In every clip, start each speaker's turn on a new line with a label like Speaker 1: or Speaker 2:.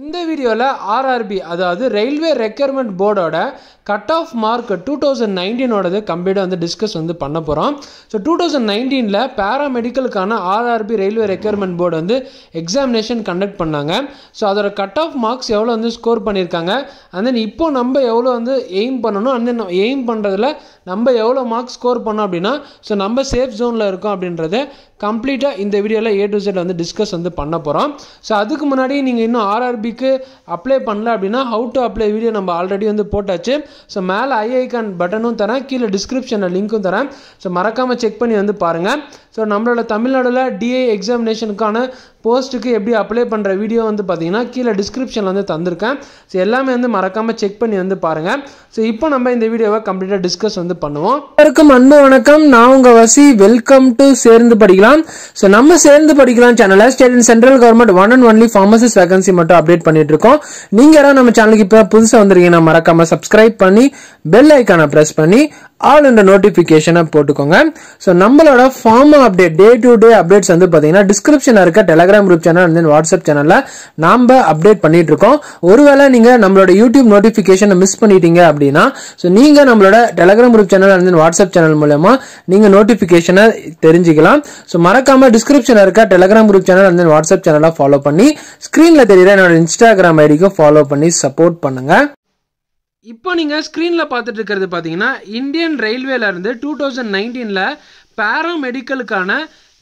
Speaker 1: இந்த வீடியோவில் ஆர்ஆர்பி அதாவது ரயில்வே ரெக்யர்மெண்ட் போர்டோட cut off mark two thousand நைன்டீனோடது கம்ப்ளீட்டாக வந்து டிஸ்கஸ் வந்து பண்ண போகிறோம் ஸோ டூ தௌசண்ட் நைன்டீனில் பேராமெடிக்கலுக்கான ஆர்ஆர்பி ரயில்வே ரெக்யர்மெண்ட் போர்டு வந்து எக்ஸாமினேஷன் கண்டக்ட் பண்ணாங்க ஸோ அதோட கட் ஆஃப் மார்க்ஸ் எவ்வளோ வந்து ஸ்கோர் பண்ணியிருக்காங்க அண்ட் தென் இப்போ நம்ம எவ்வளோ வந்து எய்ம் பண்ணணும் அண்ட் தென் எய்ம் பண்ணுறதுல நம்ம எவ்வளோ மார்க்ஸ் ஸ்கோர் பண்ணோம் அப்படின்னா ஸோ நம்ம சேஃப் ஜோனில் இருக்கோம் அப்படின்றத கம்ப்ளீட்டாக இந்த வீடியோவில் ஏ டு செட் வந்து டிஸ்கஸ் வந்து பண்ண போகிறோம் ஸோ அதுக்கு முன்னாடி நீங்கள் இன்னும் ஆர்ஆர்பி ஆர்பிக்கு அப்ளை பண்ணல அப்படின்னா ஹவு டு அப்ளை வீடியோ நம்ம ஆல்ரெடி வந்து போட்டாச்சு ஸோ மேலே ஐஐகான் பட்டனும் தரேன் கீழே டிஸ்கிரிப்ஷனில் லிங்க்கும் தரேன் ஸோ மறக்காமல் செக் பண்ணி வந்து பாருங்கள் ஸோ நம்மளோட தமிழ்நாடுல டிஏ எக்ஸாமினேஷனுக்கான போஸ்ட்டுக்கு எப்படி அப்ளை பண்ணுற வீடியோ வந்து பார்த்தீங்கன்னா கீழே டிஸ்கிரிப்ஷனில் வந்து தந்திருக்கேன் ஸோ எல்லாமே வந்து மறக்காமல் செக் பண்ணி வந்து பாருங்கள் ஸோ இப்போ நம்ம இந்த வீடியோவை கம்ப்ளீட்டாக டிஸ்கஸ் வந்து பண்ணுவோம் எல்லாருக்கும் அன்பு வணக்கம் நான் உங்கள் வசி வெல்கம் டு சேர்ந்து படிக்கலாம் ஸோ நம்ம சேர்ந்து படிக்கலாம் சேனலை state central government one and only pharmacist vacancy மட்டும் அப்டேட் பண்ணிட்டு இருக்கோம் நீங்கள் யாராவது நம்ம சேனலுக்கு இப்போ புதுசாக வந்திருக்கீங்கன்னா மறக்காமல் சப்ஸ்கிரைப் பண்ணி பெல் ஐக்கானை ப்ரெஸ் பண்ணி ஆல் ஆளுன்ற நோட்டிஃபிகேஷனை போட்டுக்கோங்க ஸோ நம்மளோட form update day to day updates வந்து பார்த்தீங்கன்னா டிஸ்கிரிப்ஷன் இருக்க Telegram group channel and WhatsApp சேனலில் நாம் அப்டேட் பண்ணிட்டு இருக்கோம் ஒருவேளை நீங்கள் நம்மளோட யூடியூப் நோட்டிஃபிகேஷனை மிஸ் பண்ணிட்டீங்க அப்படின்னா ஸோ நீங்கள் நம்மளோட Telegram group channel and WhatsApp channel மூலயமா நீங்கள் நோட்டிஃபிகேஷனை தெரிஞ்சுக்கலாம் ஸோ மறக்காம டிஸ்கிரிப்ஷன் இருக்க Telegram group channel and WhatsApp சேனலை ஃபாலோ பண்ணி ஸ்க்ரீனில் தெரியுற என்னோட இன்ஸ்டாகிராம் ஐடிக்கும் ஃபாலோ பண்ணி சப்போர்ட் பண்ணுங்கள் இப்போ நீங்கள் ஸ்க்ரீனில் பார்த்துட்டு இருக்கிறது பார்த்தீங்கன்னா இந்தியன் ரயில்வேலேருந்து டூ தௌசண்ட் நைன்டீனில் பேராமெடிக்கலுக்கான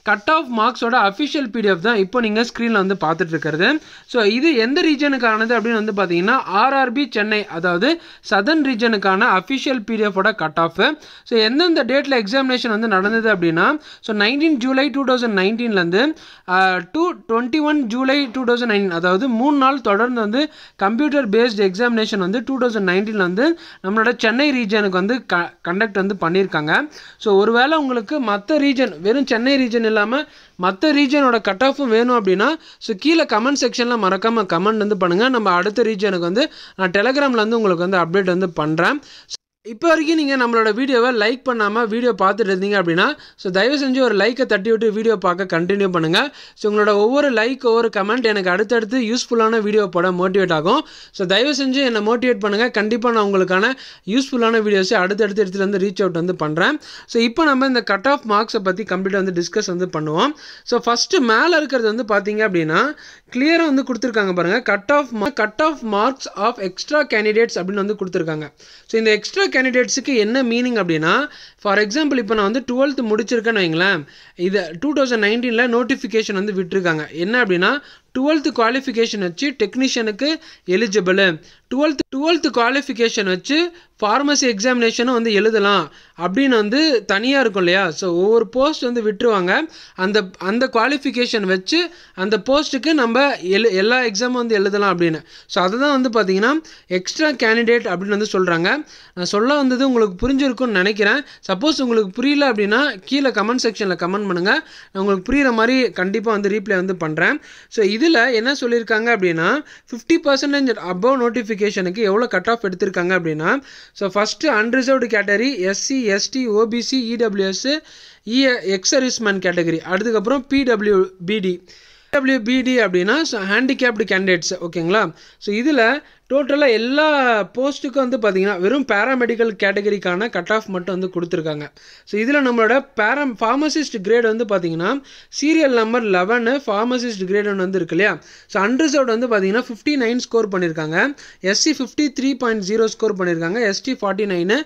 Speaker 1: கட் ஆஃப் மார்க்ஸோட அஃபிஷியல் பிடிஎஃப் தான் இப்போ நீங்கள் ஸ்க்ரீனில் வந்து பார்த்துட்டு இருக்கிறது ஸோ இது எந்த ரீஜனுக்கானது அப்படின்னு வந்து பார்த்தீங்கன்னா ஆர்ஆர்பி சென்னை அதாவது சதர்ன் ரீஜனுக்கான அஃபிஷியல் பிடிஎஃபோட கட் ஆஃப் ஸோ எந்தெந்த டேட்டில் எக்ஸாமினேஷன் வந்து நடந்தது அப்படின்னா so nineteen July two thousand நைன்டீன்லேருந்து to twenty one July two thousand nine அதாவது மூணு நாள் தொடர்ந்து வந்து கம்ப்யூட்டர் பேஸ்டு எக்ஸாமினேஷன் வந்து டூ தௌசண்ட் நைன்டீனில் வந்து நம்மளோட சென்னை ரீஜனுக்கு வந்து க கண்டக்ட் வந்து பண்ணியிருக்காங்க ஸோ ஒருவேளை உங்களுக்கு மற்ற ரீஜன் வெறும் சென்னை ரீஜனில் இல்லாமல் மற்ற ரீஜனோட கட் ஆஃபும் வேணும் அப்படின்னா ஸோ கீழே கமெண்ட் செக்ஷனில் மறக்காமல் கமெண்ட் வந்து பண்ணுங்கள் நம்ம அடுத்த ரீஜனுக்கு வந்து நான் டெலகிராமில் வந்து உங்களுக்கு வந்து அப்டேட் வந்து பண்ணுறேன் இப்போ வரைக்கும் நீங்கள் நம்மளோட வீடியோவை லைக் பண்ணாமல் வீடியோ பார்த்துட்டு இருந்தீங்க அப்படின்னா ஸோ தயவு செஞ்சு ஒரு லைக்கை தட்டி விட்டு வீடியோ பார்க்க கண்டினியூ பண்ணுங்கள் ஸோ உங்களோட ஒவ்வொரு லைக் ஒவ்வொரு கமெண்ட் எனக்கு அடுத்தடுத்து யூஸ்ஃபுல்லான வீடியோ போட மோட்டிவேட் ஆகும் ஸோ தயவு செஞ்சு என்னை மோட்டிவேட் பண்ணுங்கள் கண்டிப்பாக நான் உங்களுக்கான யூஸ்ஃபுல்லான வீடியோஸை அடுத்தடுத்து எடுத்துகிட்டு வந்து ரீச் அவுட் வந்து பண்ணுறேன் ஸோ இப்போ நம்ம இந்த கட் ஆஃப் மார்க்ஸை பற்றி கம்ப்ளீட்டாக வந்து டிஸ்கஸ் வந்து பண்ணுவோம் ஸோ ஃபஸ்ட்டு மேலே இருக்கிறது வந்து பார்த்தீங்க அப்படின்னா கிளியராக வந்து கொடுத்துருக்காங்க பாருங்கள் cut off cut off marks of extra candidates அப்படின்னு வந்து கொடுத்துருக்காங்க ஸோ இந்த எக்ஸ்ட்ரா கேண்டிடேட்ஸுக்கு என்ன மீனிங் அப்படின்னா ஃபார் எக்ஸாம்பிள் இப்போ நான் வந்து டுவெல்த் முடிச்சிருக்கேன்னு வைங்களேன் இது டூ தௌசண்ட் நைன்டீனில் நோட்டிஃபிகேஷன் வந்து விட்டுருக்காங்க என்ன அப்படின்னா டுவெல்த்து குவாலிஃபிகேஷன் வச்சு டெக்னீஷியனுக்கு எலிஜிபிளு டுவெல்த் டுவெல்த்து குவாலிஃபிகேஷன் வச்சு ஃபார்மசி எக்ஸாமினேஷனும் வந்து எழுதலாம் அப்படின்னு வந்து தனியாக இருக்கும் இல்லையா ஸோ ஒவ்வொரு போஸ்ட் வந்து விட்டுருவாங்க அந்த அந்த குவாலிஃபிகேஷன் வச்சு அந்த போஸ்ட்டுக்கு நம்ம எழு எல்லா எக்ஸாமும் வந்து எழுதலாம் அப்படின்னு ஸோ அதை தான் வந்து பார்த்திங்கன்னா எக்ஸ்ட்ரா கேண்டிடேட் அப்படின்னு வந்து சொல்கிறாங்க நான் சொல்ல வந்தது உங்களுக்கு புரிஞ்சிருக்கும்னு நினைக்கிறேன் சப்போஸ் உங்களுக்கு புரியல அப்படின்னா கீழே கமெண்ட் செக்ஷனில் கமெண்ட் பண்ணுங்கள் நான் உங்களுக்கு புரிகிற மாதிரி கண்டிப்பாக வந்து ரீப்ளை வந்து பண்ணுறேன் ஸோ இது இதில் என்ன சொல்லியிருக்காங்க அப்படின்னா ஃபிஃப்டி பர்சன்டேஜ் அபவ் நோட்டிஃபிகேஷனுக்கு எவ்வளோ கட் ஆஃப் எடுத்திருக்காங்க அப்படின்னா so first unreserved category SC ST OBC EWS இ எக்ஸர்விஸ்மேன் கேட்டகரி அதுக்கப்புறம் பிடபிள்யூ பிடி டபிள்யூபிடி அப்படின்னா ஸோ ஹேண்டிகேப்டு கேண்டிடேட்ஸ் ஓகேங்களா ஸோ இதில் டோட்டலாக எல்லா போஸ்ட்டுக்கும் வந்து பார்த்திங்கன்னா வெறும் பேராமெடிக்கல் கேட்டகரிக்கான கட் ஆஃப் மட்டும் வந்து கொடுத்துருக்காங்க ஸோ இதில் நம்மளோட பேரா ஃபார்மசிஸ்ட் கிரேட் வந்து பார்த்தீங்கன்னா serial number eleven pharmacist grade ஒன்று வந்து இருக்கு இல்லையா ஸோ அன்ரிசர்வ்டு வந்து பார்த்தீங்கன்னா ஃபிஃப்டி நைன் ஸ்கோர் பண்ணியிருக்காங்க SC fifty three point zero score பண்ணியிருக்காங்க ST forty nine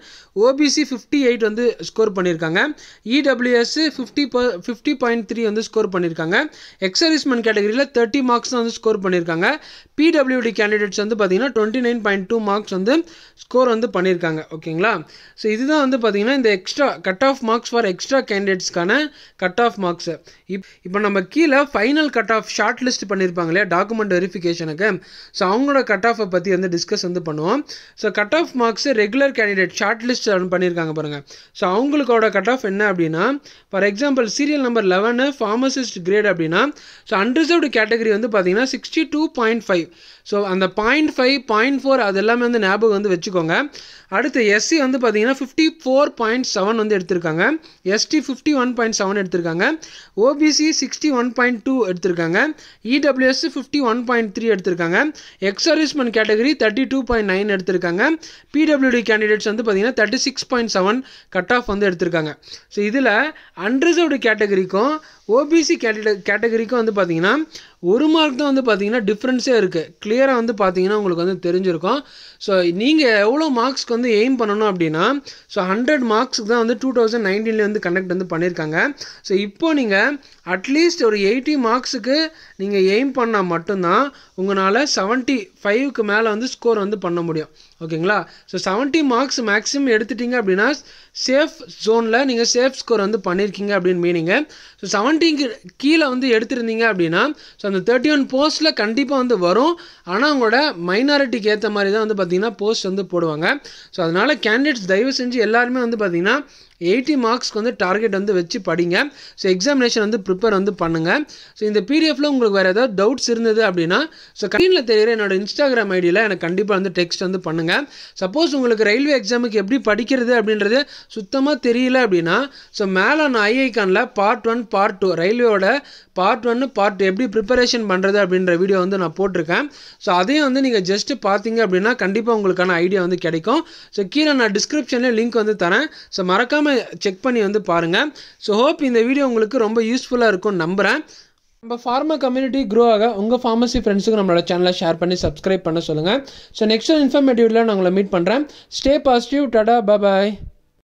Speaker 1: OBC fifty eight வந்து ஸ்கோர் பண்ணியிருக்காங்க EWS fifty fifty point three வந்து ஸ்கோர் பண்ணியிருக்காங்க எக்ஸரிஸ்மெண்ட் கேட்டகரியில் தேர்ட்டி மார்க்ஸ் தான் வந்து ஸ்கோர் பண்ணியிருக்காங்க பிடபிள்யூடி கேண்டிடேட்ஸ் வந்து பார்த்தீங்கன்னா twenty nine point two marks வந்து ஸ்கோர் வந்து பண்ணியிருக்காங்க ஓகேங்களா ஸோ இதுதான் வந்து பார்த்தீங்கன்னா இந்த extra cut off marks for extra கேண்டிடேட்ஸ்க்கான கட் ஆஃப் மார்க்ஸு இப் இப்போ நம்ம கீழே final cut off short list பண்ணியிருப்பாங்க இல்லையா டாக்குமெண்ட் வெரிஃபிகேஷனுக்கு ஸோ அவங்களோட கட் ஆஃபை பற்றி வந்து டிஸ்கஸ் வந்து பண்ணுவோம் so cut off marks regular candidate short list பண்ணியிருக்காங்க பாருங்கள் ஸோ அவங்களுக்கோட கட் ஆஃப் என்ன அப்படின்னா for example serial number eleven pharmacist grade அப்படின்னா ஸோ அன்ரிசர்வ்டு கேட்டகரி வந்து பார்த்தீங்கன்னா sixty two point five so அந்த பாயிண்ட் ஃபைவ் பாயிண்ட் ஃபோர் அது எல்லாமே வந்து ஞாபகம் வந்து வச்சுக்கோங்க அடுத்து எஸ்சி வந்து பார்த்தீங்கன்னா ஃபிஃப்டி ஃபோர் பாயிண்ட் செவன் வந்து எடுத்திருக்காங்க ST fifty one point seven எடுத்திருக்காங்க OBC sixty one point two எடுத்திருக்காங்க EWS fifty one point three எடுத்திருக்காங்க ex servicemen category thirty two point nine எடுத்திருக்காங்க பிடபிள்யூடி கேண்டிடேட்ஸ் வந்து பார்த்தீங்கன்னா thirty six point seven cut off வந்து எடுத்திருக்காங்க ஸோ இதில் அன்ரிசர்வ்டு கேட்டகரிக்கும் ஓபிசி கேட்டகரிக்கும் வந்து பார்த்தீங்கன்னா ஒரு மார்க் தான் வந்து பார்த்தீங்கன்னா டிஃப்ரென்ஸே இருக்குது கிளியராக வந்து பார்த்தீங்கன்னா உங்களுக்கு வந்து தெரிஞ்சிருக்கும் ஸோ நீங்கள் எவ்வளோ மார்க்ஸ்க்கு வந்து எய்ம் பண்ணணும் அப்படின்னா ஸோ ஹண்ட்ரட் மார்க்ஸுக்கு தான் வந்து டூ தௌசண்ட் நைன்டீனில் வந்து கண்டக்ட் வந்து பண்ணியிருக்காங்க ஸோ இப்போ நீங்கள் அட்லீஸ்ட் ஒரு எயிட்டி மார்க்ஸுக்கு நீங்கள் எய்ம் பண்ணால் மட்டும்தான் உங்களால் செவன்ட்டி ஃபைவ்க்கு மேலே வந்து ஸ்கோர் வந்து பண்ண முடியும் ஓகேங்களா ஸோ செவன்ட்டி மார்க்ஸ் மேக்ஸிமம் எடுத்துட்டீங்க அப்படின்னா சேஃப் ஜோனில் நீங்கள் சேஃப் ஸ்கோர் வந்து பண்ணியிருக்கீங்க அப்படின்னு மீனிங்கு ஸோ செவன்ட்டிக்கு கீழே வந்து எடுத்திருந்தீங்க அப்படின்னா ஸோ அந்த தேர்ட்டி ஒன் போஸ்ட்டில் கண்டிப்பாக வந்து வரும் ஆனால் அவங்களோட மைனாரிட்டிக்கு ஏற்ற மாதிரி தான் வந்து பார்த்திங்கன்னா போஸ்ட் வந்து போடுவாங்க ஸோ அதனால் கேண்டிடேட்ஸ் தயவு செஞ்சு எல்லாருமே வந்து பார்த்திங்கன்னா எயிட்டி மார்க்ஸ்க்கு வந்து டார்கெட் வந்து வச்சு படிங்க ஸோ எக்ஸாமினேஷன் வந்து ப்ரிப்பேர் வந்து பண்ணுங்கள் ஸோ இந்த பிடிஎஃப்பில் உங்களுக்கு வேறு ஏதாவது டவுட்ஸ் இருந்தது அப்படின்னா ஸோ கீழே தெரியிற என்னோட இன்ஸ்டாகிராம் ஐடியில் எனக்கு கண்டிப்பாக வந்து டெக்ஸ்ட் வந்து பண்ணுங்கள் சப்போஸ் உங்களுக்கு ரயில்வே எக்ஸாமுக்கு எப்படி படிக்கிறது அப்படின்றது சுத்தமாக தெரியல அப்படின்னா ஸோ மேலே நான் ஐஐகானில் பார்ட் ஒன் பார்ட் டூ ரயில்வேயோட பார்ட் ஒன்று பார்ட் டூ எப்படி ப்ரிப்பேர் ப்ரிப்பரேஷன் பண்ணுறது அப்படின்ற வீடியோ வந்து நான் போட்டிருக்கேன் ஸோ அதையும் வந்து நீங்கள் ஜஸ்ட்டு பார்த்தீங்க அப்படின்னா கண்டிப்பாக உங்களுக்கான ஐடியா வந்து கிடைக்கும் ஸோ கீழே நான் டிஸ்கிரிப்ஷனில் லிங்க் வந்து தரேன் ஸோ மறக்காமல் செக் பண்ணி வந்து பாருங்கள் ஸோ ஹோப் இந்த வீடியோ உங்களுக்கு ரொம்ப யூஸ்ஃபுல்லாக இருக்கும்னு நம்புகிறேன் நம்ம ஃபார்மா கம்யூனிட்டி க்ரோ ஆக உங்கள் ஃபார்மசி ஃப்ரெண்ட்ஸுக்கு நம்மளோட சேனலை ஷேர் பண்ணி சப்ஸ்கிரைப் பண்ண சொல்லுங்கள் ஸோ நெக்ஸ்ட் இன்ஃபர்மேட்டிவ்ல நான் உங்களை மீட் பண்ணுறேன் ஸ்டே பாசிட்டிவ் டடா பாய்